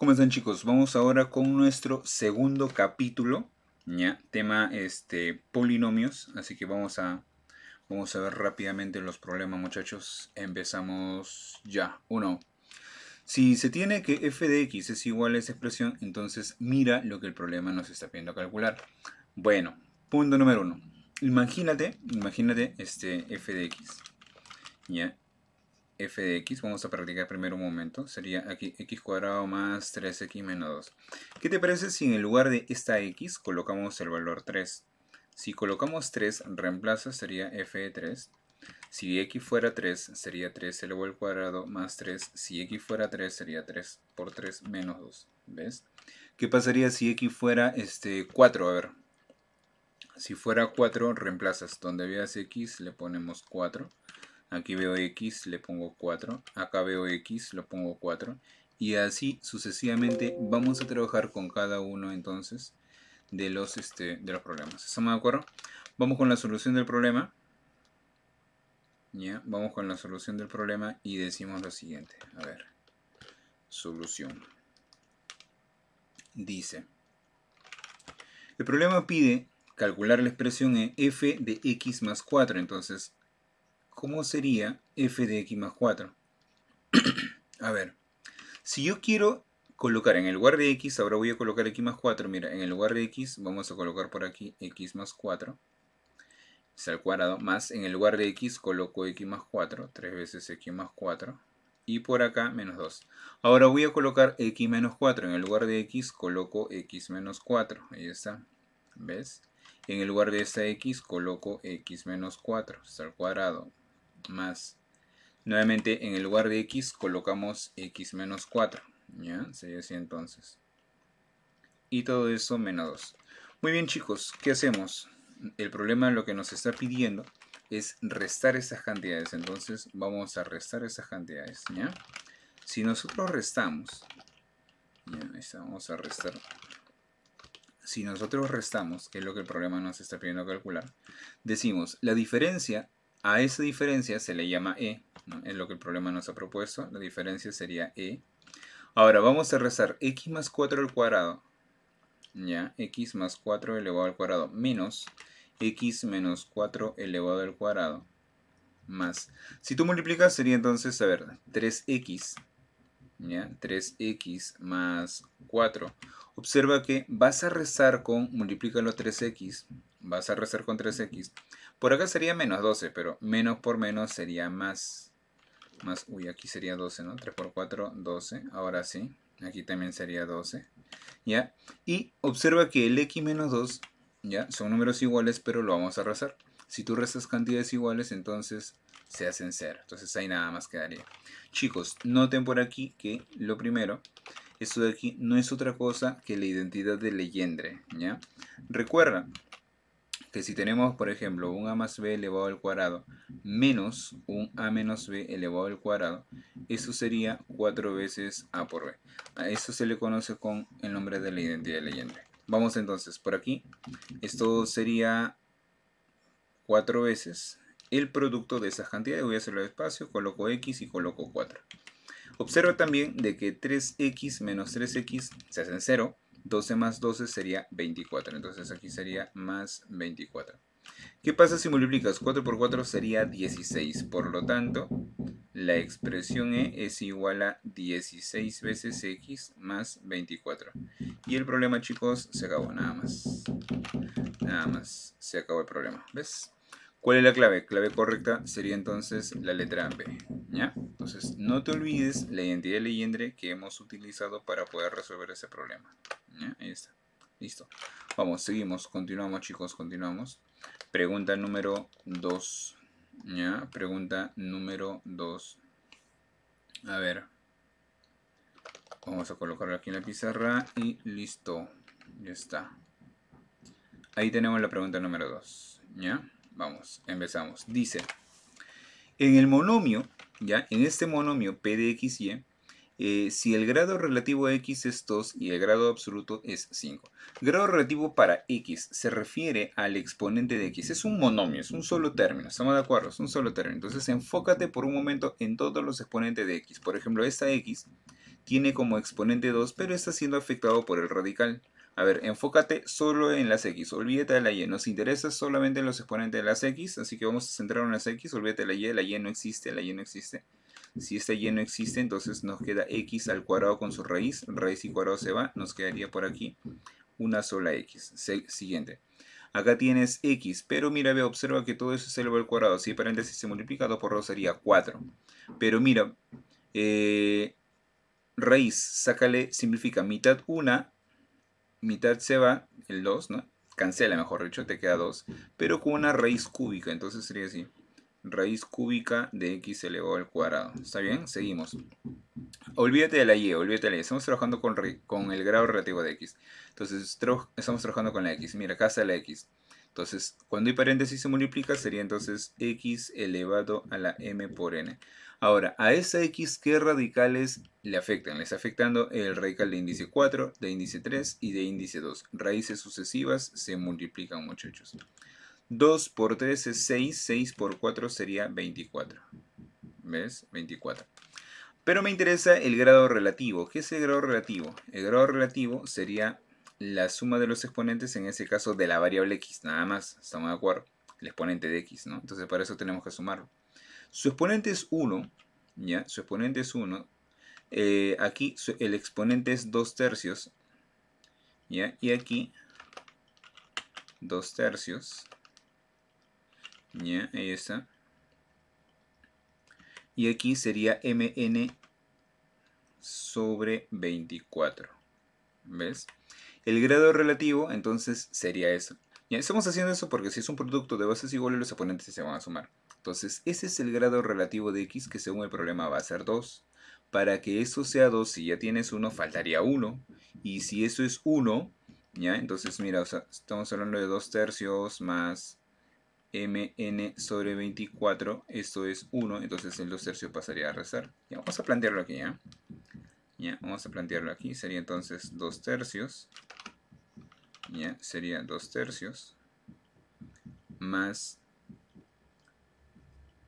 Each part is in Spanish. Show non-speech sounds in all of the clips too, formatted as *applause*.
¿Cómo están chicos? Vamos ahora con nuestro segundo capítulo, ¿ya? tema este, polinomios, así que vamos a, vamos a ver rápidamente los problemas muchachos. Empezamos ya, uno. Si se tiene que f de x es igual a esa expresión, entonces mira lo que el problema nos está pidiendo calcular. Bueno, punto número uno. Imagínate, imagínate este f de x. ¿ya? f de x, vamos a practicar primero un momento, sería aquí x cuadrado más 3x menos 2. ¿Qué te parece si en el lugar de esta x colocamos el valor 3? Si colocamos 3, reemplaza, sería f de 3. Si x fuera 3, sería 3 elevado al cuadrado más 3. Si x fuera 3, sería 3 por 3 menos 2. ¿Ves? ¿Qué pasaría si x fuera este, 4? A ver. Si fuera 4, reemplazas. Donde veas x, le ponemos 4. Aquí veo X, le pongo 4. Acá veo X, lo pongo 4. Y así sucesivamente vamos a trabajar con cada uno entonces de los, este, de los problemas. ¿Estamos de acuerdo? Vamos con la solución del problema. ¿Ya? Vamos con la solución del problema y decimos lo siguiente. A ver. Solución. Dice. El problema pide calcular la expresión en f de x más 4. Entonces, cómo sería f de x más 4. *clears throat* a ver, si yo quiero colocar en el lugar de x, ahora voy a colocar x más 4. Mira, en el lugar de x vamos a colocar por aquí x más 4. Es al cuadrado. Más en el lugar de x coloco x más 4. 3 veces x más 4. Y por acá menos 2. Ahora voy a colocar x menos 4. En el lugar de x coloco x menos 4. Ahí está. ¿Ves? En el lugar de esta x coloco x menos 4. Es al cuadrado más nuevamente en el lugar de x colocamos x menos 4 ya sería así entonces y todo eso menos 2 muy bien chicos ¿qué hacemos? el problema lo que nos está pidiendo es restar esas cantidades entonces vamos a restar esas cantidades ¿ya? si nosotros restamos vamos a restar si nosotros restamos, que es lo que el problema nos está pidiendo calcular, decimos, la diferencia a esa diferencia se le llama E, es lo que el problema nos ha propuesto, la diferencia sería E. Ahora vamos a rezar x más 4 al cuadrado, ya, x más 4 elevado al cuadrado menos x menos 4 elevado al cuadrado más. Si tú multiplicas sería entonces, a ver, 3x ¿ya? 3x más 4. Observa que vas a rezar con, multiplícalo 3x, vas a rezar con 3x. Por acá sería menos 12, pero menos por menos sería más. Más, uy, aquí sería 12, ¿no? 3 por 4, 12. Ahora sí, aquí también sería 12. ¿Ya? Y observa que el x menos 2, ¿ya? Son números iguales, pero lo vamos a rezar. Si tú rezas cantidades iguales, entonces se hacen cero. Entonces ahí nada más quedaría. Chicos, noten por aquí que lo primero, esto de aquí no es otra cosa que la identidad de leyendre. ¿ya? Recuerda que si tenemos, por ejemplo, un a más b elevado al cuadrado menos un a menos b elevado al cuadrado, eso sería 4 veces a por b. A eso se le conoce con el nombre de la identidad de leyendre. Vamos entonces por aquí. Esto sería 4 veces el producto de esas cantidades. Voy a hacerlo despacio, coloco x y coloco 4. Observa también de que 3x menos 3x se hacen 0. 12 más 12 sería 24. Entonces aquí sería más 24. ¿Qué pasa si multiplicas 4 por 4? Sería 16. Por lo tanto, la expresión E es igual a 16 veces X más 24. Y el problema, chicos, se acabó. Nada más. Nada más. Se acabó el problema. ¿Ves? ¿Cuál es la clave? Clave correcta sería entonces la letra B. ¿ya? Entonces, no te olvides la identidad de leyendre que hemos utilizado para poder resolver ese problema. ¿ya? Ahí está. Listo. Vamos, seguimos. Continuamos, chicos. Continuamos. Pregunta número 2. ¿ya? Pregunta número 2. A ver. Vamos a colocarla aquí en la pizarra y listo. Ya está. Ahí tenemos la pregunta número 2. ¿Ya? Vamos, empezamos. Dice, en el monomio, ya, en este monomio P de x eh, si el grado relativo de X es 2 y el grado absoluto es 5. Grado relativo para X se refiere al exponente de X. Es un monomio, es un solo término. ¿Estamos de acuerdo? Es un solo término. Entonces enfócate por un momento en todos los exponentes de X. Por ejemplo, esta X tiene como exponente 2, pero está siendo afectado por el radical. A ver, enfócate solo en las X, olvídate de la Y, nos interesa solamente los exponentes de las X, así que vamos a centrar en las X, olvídate de la Y, la Y no existe, la Y no existe. Si esta Y no existe, entonces nos queda X al cuadrado con su raíz, raíz y cuadrado se va, nos quedaría por aquí una sola X. siguiente. Acá tienes X, pero mira, ve, observa que todo eso es el al cuadrado, si paréntesis se multiplica, 2 por 2 sería 4. Pero mira, eh, raíz, sácale, simplifica mitad 1 mitad se va, el 2, ¿no? Cancela, mejor dicho, te queda 2, pero con una raíz cúbica, entonces sería así. Raíz cúbica de x elevado al cuadrado. ¿Está bien? Seguimos. Olvídate de la y, olvídate de la y. Estamos trabajando con, con el grado relativo de x. Entonces, estamos trabajando con la x. Mira, acá está la x. Entonces, cuando hay paréntesis se multiplica, sería entonces x elevado a la m por n. Ahora, a esa X, ¿qué radicales le afectan? Le está afectando el radical de índice 4, de índice 3 y de índice 2. Raíces sucesivas se multiplican, muchachos. 2 por 3 es 6, 6 por 4 sería 24. ¿Ves? 24. Pero me interesa el grado relativo. ¿Qué es el grado relativo? El grado relativo sería la suma de los exponentes, en ese caso de la variable x, nada más, estamos de acuerdo, el exponente de x, ¿no? Entonces para eso tenemos que sumarlo. Su exponente es 1, ¿ya? Su exponente es 1. Eh, aquí el exponente es 2 tercios, ¿ya? Y aquí 2 tercios, ¿ya? Ahí está. Y aquí sería mn sobre 24, ¿ves? El grado relativo entonces sería eso. Estamos haciendo eso porque si es un producto de bases iguales los exponentes se van a sumar. Entonces, ese es el grado relativo de x que según el problema va a ser 2. Para que eso sea 2, si ya tienes 1, faltaría 1. Y si eso es 1, ¿ya? Entonces, mira, o sea, estamos hablando de 2 tercios más mn sobre 24. Esto es 1, entonces el 2 tercios pasaría a rezar. Ya, vamos a plantearlo aquí, ¿ya? ¿ya? Vamos a plantearlo aquí. Sería entonces 2 tercios. ¿Ya? Sería 2 tercios. Más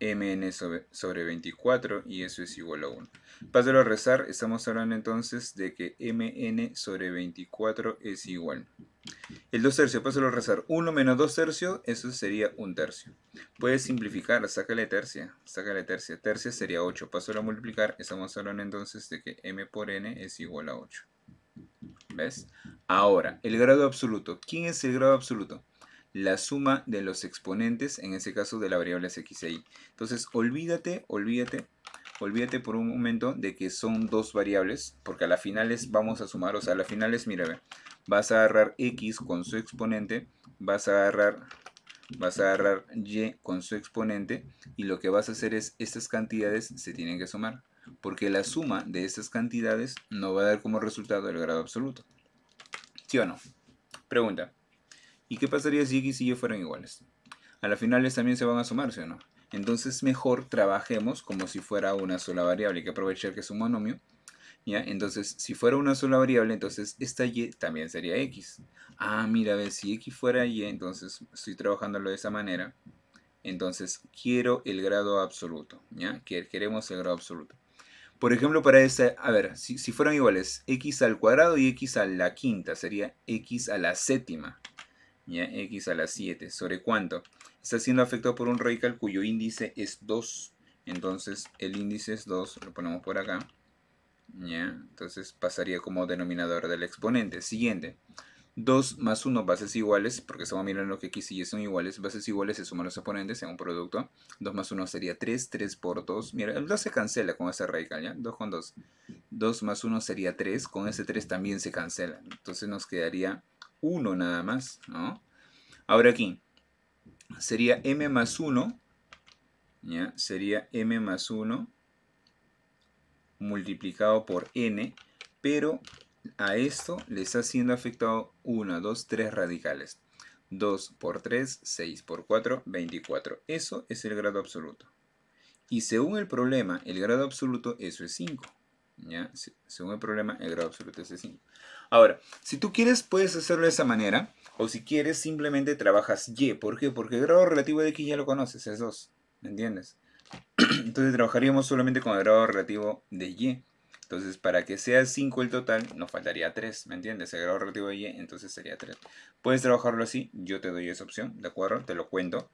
mn sobre, 24 y eso es igual a 1. Pásalo a rezar, estamos hablando entonces de que mn sobre 24 es igual. El 2 tercio, pásalo a rezar. 1 menos 2 tercios, eso sería 1 tercio. Puedes simplificar, sácale tercia, sácale tercia. Tercia sería 8, pásalo a multiplicar, estamos hablando entonces de que m por n es igual a 8. ¿Ves? Ahora, el grado absoluto. ¿Quién es el grado absoluto? la suma de los exponentes, en ese caso de la variable x e y. Entonces, olvídate, olvídate, olvídate por un momento de que son dos variables, porque a la final es, vamos a sumar, o sea, a la final es, mira, vas a agarrar x con su exponente, vas a agarrar vas a agarrar y con su exponente y lo que vas a hacer es estas cantidades se tienen que sumar porque la suma de estas cantidades no va a dar como resultado el grado absoluto ¿sí o no? pregunta ¿Y qué pasaría si X y Y fueran iguales? A las finales también se van a sumar, ¿sí o no? Entonces mejor trabajemos como si fuera una sola variable. Hay que aprovechar que es un monomio. ¿ya? Entonces, si fuera una sola variable, entonces esta y también sería x. Ah, mira, a ver, si x fuera y, entonces estoy trabajándolo de esa manera. Entonces, quiero el grado absoluto. ¿ya? Queremos el grado absoluto. Por ejemplo, para esta, a ver, si, si fueran iguales, x al cuadrado y x a la quinta, sería x a la séptima. ¿ya? x a la 7. ¿Sobre cuánto? Está siendo afectado por un radical cuyo índice es 2. Entonces el índice es 2, lo ponemos por acá. ¿ya? Entonces pasaría como denominador del exponente. Siguiente. 2 más 1 bases iguales, porque estamos mirando que x y y son iguales, bases iguales se suman los exponentes en un producto. 2 más 1 sería 3, 3 por 2. Mira, el 2 se cancela con ese radical, ¿ya? 2 con 2. 2 más 1 sería 3, con ese 3 también se cancela. Entonces nos quedaría 1 nada más, ¿no? Ahora aquí, sería m más 1, ¿ya? Sería m más 1 multiplicado por n, pero a esto le está siendo afectado 1, 2, 3 radicales. 2 por 3, 6 por 4, 24. Eso es el grado absoluto. Y según el problema, el grado absoluto, eso es 5. ¿ya? Según el problema, el grado absoluto es 5. Ahora, si tú quieres, puedes hacerlo de esa manera. O si quieres, simplemente trabajas y. ¿Por qué? Porque el grado relativo de x ya lo conoces, es 2. ¿Me entiendes? *clears throat* Entonces trabajaríamos solamente con el grado relativo de y. Entonces, para que sea 5 el total, nos faltaría 3, ¿me entiendes? El grado relativo de y, entonces sería 3. Puedes trabajarlo así, yo te doy esa opción, ¿de acuerdo? Te lo cuento.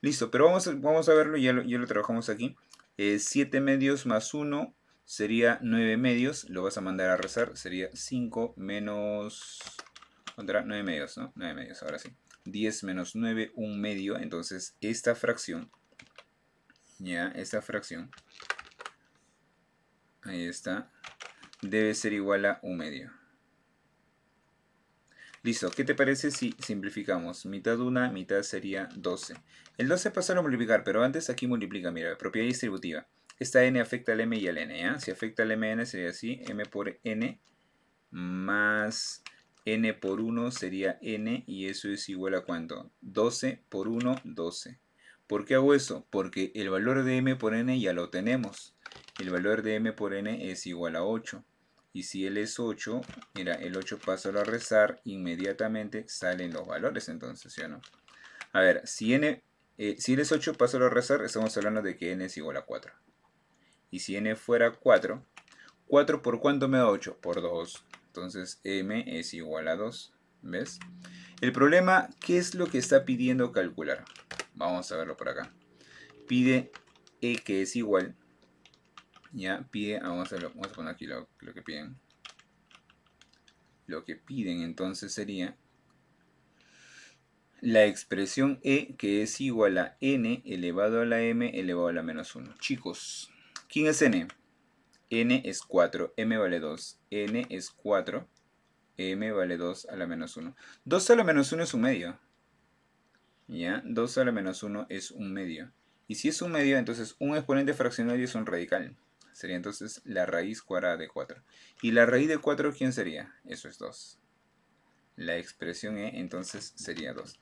Listo, pero vamos a, vamos a verlo, ya lo, trabajamos aquí. 7 eh, medios más 1 sería 9 medios, lo vas a mandar a rezar, sería 5 menos... 9 medios, ¿no? 9 medios, ahora sí. 10 menos 9, 1 medio, entonces esta fracción, ya, esta fracción, ahí está, debe ser igual a 1 medio. Listo, ¿qué te parece si simplificamos? Mitad 1, mitad sería 12. El 12 pasa a multiplicar, pero antes aquí multiplica, mira, propiedad distributiva esta n afecta al m y al n, Si afecta al mn sería así, m por n más n por 1 sería n y eso es igual a cuánto? 12 por 1, 12. ¿Por qué hago eso? Porque el valor de m por n ya lo tenemos. El valor de m por n es igual a 8. Y si él es 8, mira, el 8 pasa a rezar, inmediatamente salen los valores entonces, ¿sí o no? A ver, si n, eh, si él es 8, paso a rezar, estamos hablando de que n es igual a 4. Y si n fuera 4, 4 por cuánto me da 8? Por 2. Entonces m es igual a 2. ¿Ves? El problema, ¿qué es lo que está pidiendo calcular? Vamos a verlo por acá. Pide e que es igual. Ya, pide, vamos a, poner aquí lo, lo que piden. Lo que piden entonces sería la expresión e que es igual a n elevado a la m elevado a la menos 1. Chicos, ¿Quién es n? n es 4, m vale 2, n es 4, m vale 2 a la menos 1. 2 a la menos 1 es un medio. ¿Ya? 2 a la menos 1 es un medio. Y si es un medio, entonces un exponente fraccionario es un radical. Sería entonces la raíz cuadrada de 4. ¿Y la raíz de 4 quién sería? Eso es 2. La expresión E entonces sería 2.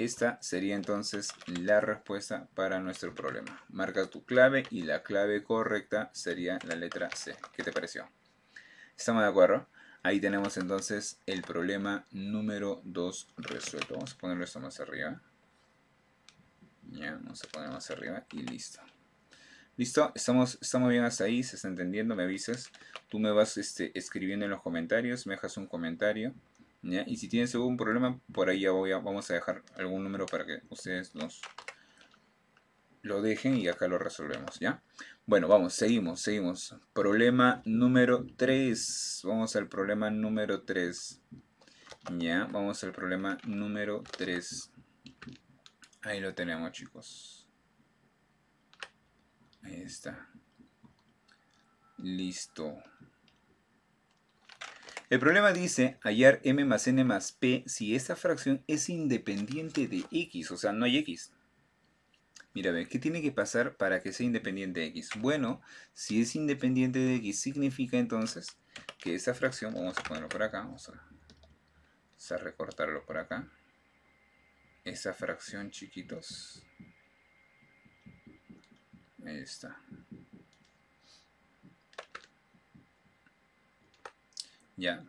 Esta sería entonces la respuesta para nuestro problema. Marca tu clave y la clave correcta sería la letra C. ¿Qué te pareció? ¿Estamos de acuerdo? Ahí tenemos entonces el problema número 2 resuelto. Vamos a ponerlo esto más arriba. Ya, vamos a poner más arriba y listo. ¿Listo? Estamos, estamos bien hasta ahí, se está entendiendo, me avisas. Tú me vas este, escribiendo en los comentarios, me dejas un comentario. Y si tienes algún problema, por ahí ya voy a, vamos a dejar algún número para que ustedes nos lo dejen y acá lo resolvemos, ¿ya? Bueno, vamos, seguimos, seguimos. Problema número 3. Vamos al problema número 3. Ya, vamos al problema número 3. Ahí lo tenemos, chicos. Ahí está. Listo. El problema dice hallar m más n más p si esa fracción es independiente de x, o sea, no hay x. Mira, ¿qué tiene que pasar para que sea independiente de x? Bueno, si es independiente de x, significa entonces que esa fracción, vamos a ponerlo por acá, vamos a, vamos a recortarlo por acá. Esa fracción, chiquitos. Ahí está. Ya.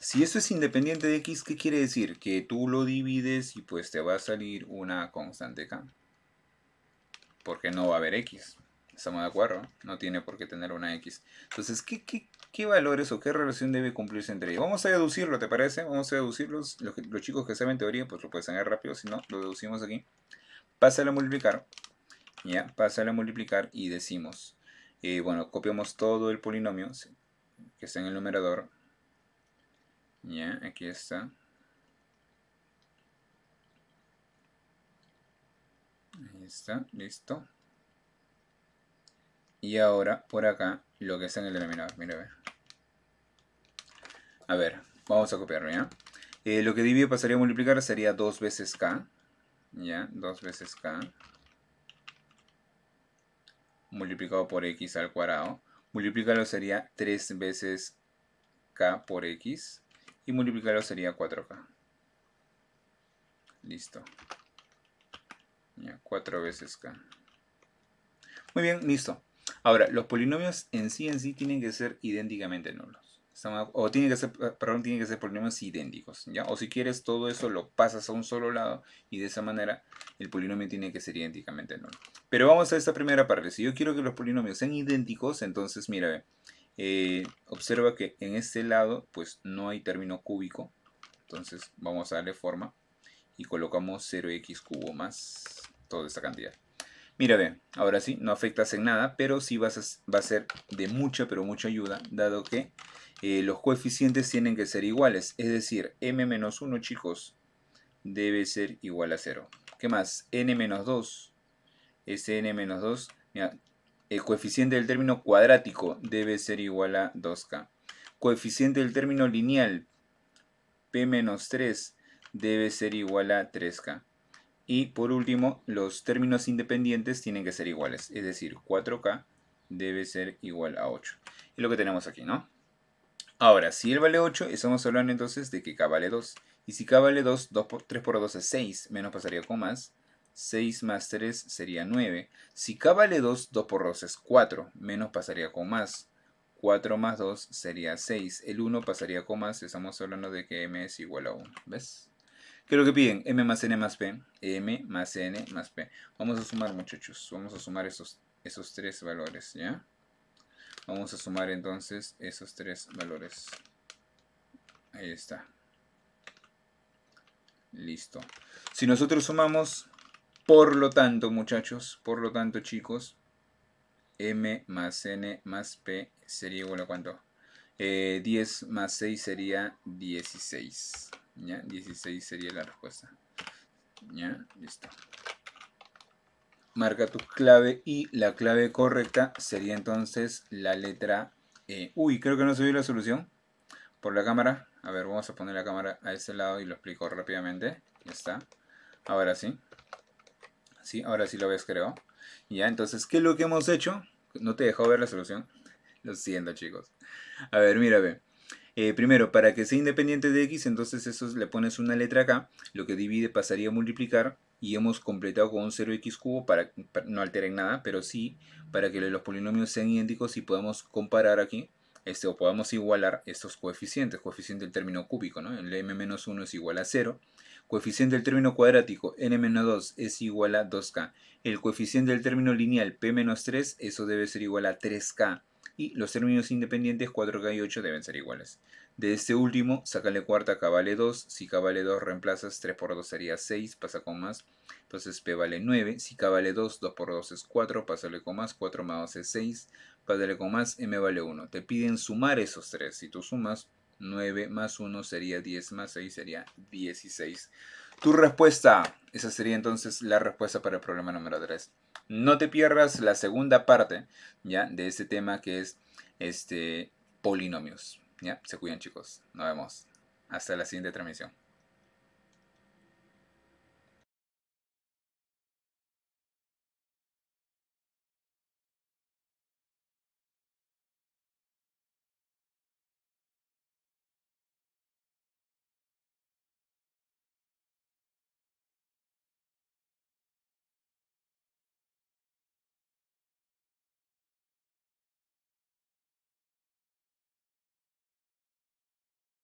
Si esto es independiente de x, ¿qué quiere decir? Que tú lo divides y pues te va a salir una constante k. Porque no va a haber x. Estamos de acuerdo, no tiene por qué tener una x. Entonces, ¿qué, valores o qué relación debe cumplirse entre ellos? Vamos a deducirlo, ¿te parece? Vamos a deducirlos. Los, chicos que saben teoría, pues lo pueden sacar rápido, si no, lo deducimos aquí. Pásale a multiplicar, ya, pásale a multiplicar y decimos, eh, bueno, copiamos todo el polinomio que está en el numerador, ya, aquí está. Ahí está, listo. Y ahora, por acá, lo que está en el denominador, mira, a ver. A ver, vamos a copiarlo, ¿ya? Eh, lo que divide pasaría a multiplicar sería dos veces k, ¿ya? dos veces k. Multiplicado por x al cuadrado. Multiplicarlo sería tres veces k por x y multiplicarlo sería 4K. Listo. 4 veces K. Muy bien, listo. Ahora, los polinomios en sí en sí tienen que ser idénticamente nulos. O tienen que ser, eh, perdón, tienen que ser polinomios idénticos. ¿ya? O si quieres todo eso lo pasas a un solo lado y de esa manera el polinomio tiene que ser idénticamente nulo. Pero vamos a esta primera parte. Si yo quiero que los polinomios sean idénticos, entonces mira, eh, observa que en este lado pues no hay término cúbico. Entonces vamos a darle forma y colocamos 0x cubo más toda esta cantidad. Mira, bien, ahora sí, no afectas en nada, pero sí vas va a ser de mucha, pero mucha ayuda, dado que eh, los coeficientes tienen que ser iguales. Es decir, m-1, menos chicos, debe ser igual a 0. ¿Qué más? n-2 es n-2. Mira, el coeficiente del término cuadrático debe ser igual a 2k. Coeficiente del término lineal p-3 debe ser igual a 3k. Y por último, los términos independientes tienen que ser iguales, es decir, 4k debe ser igual a 8. Es lo que tenemos aquí, ¿no? Ahora, si él vale 8, estamos hablando entonces de que k vale 2. Y si k vale 2, 3 por 2 es 6, menos pasaría con más. 6 más 3 sería 9. Si K vale 2, 2 por 2 es 4. Menos pasaría con más. 4 más 2 sería 6. El 1 pasaría con más. Estamos hablando de que M es igual a 1. ¿Ves? ¿Qué es lo que piden? M más N más P. M más N más P. Vamos a sumar, muchachos. Vamos a sumar esos, esos tres valores, ¿ya? Vamos a sumar entonces esos tres valores. Ahí está. Listo. Si nosotros sumamos por lo tanto, muchachos, por lo tanto, chicos, m más n más p sería igual a cuánto? 10 eh, más 6 sería 16. ¿Ya? 16 sería la respuesta. ¿Ya? Listo. Marca tu clave y la clave correcta sería entonces la letra E. Uy, creo que no se vio la solución por la cámara. A ver, vamos a poner la cámara a ese lado y lo explico rápidamente. Ya está. Ahora sí. Ahora sí lo ves, creo. Ya, entonces, ¿qué es lo que hemos hecho? No te dejado ver la solución. Lo siento, chicos. A ver, mira, ve. Eh, primero, para que sea independiente de x, entonces eso le pones una letra acá, lo que divide pasaría a multiplicar y hemos completado con un 0x cubo para, no alteren nada, pero sí para que los polinomios sean idénticos y podamos comparar aquí este, o podamos igualar estos coeficientes, coeficiente del término cúbico, ¿no? El m-1 es igual a 0 coeficiente del término cuadrático n-2 es igual a 2k. El coeficiente del término lineal p-3, eso debe ser igual a 3k. Y los términos independientes 4k y 8 deben ser iguales. De este último, sácale cuarta k vale 2. Si k vale 2, reemplazas 3 por 2 sería 6, pasa con más. Entonces p vale 9. Si k vale 2, 2 por 2 es 4, pásale con más. 4 más 2 es 6, pásale con más. m vale 1. Te piden sumar esos tres. Si tú sumas, 9 más 1 sería 10 más 6 sería 16. Tu respuesta, esa sería entonces la respuesta para el problema número 3. No te pierdas la segunda parte ya de este tema que es este polinomios, ya. Se cuidan, chicos. Nos vemos. Hasta la siguiente transmisión.